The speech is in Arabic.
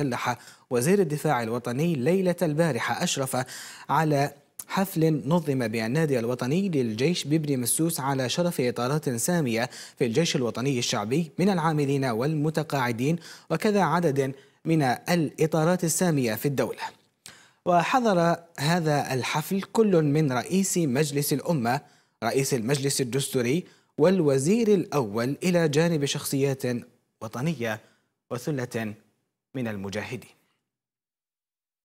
مسلحة وزير الدفاع الوطني ليلة البارحة أشرف على حفل نظم بالنادي الوطني للجيش بابن مسوس على شرف إطارات سامية في الجيش الوطني الشعبي من العاملين والمتقاعدين وكذا عدد من الإطارات السامية في الدولة وحضر هذا الحفل كل من رئيس مجلس الأمة رئيس المجلس الدستوري والوزير الأول إلى جانب شخصيات وطنية وثلة من المجاهدين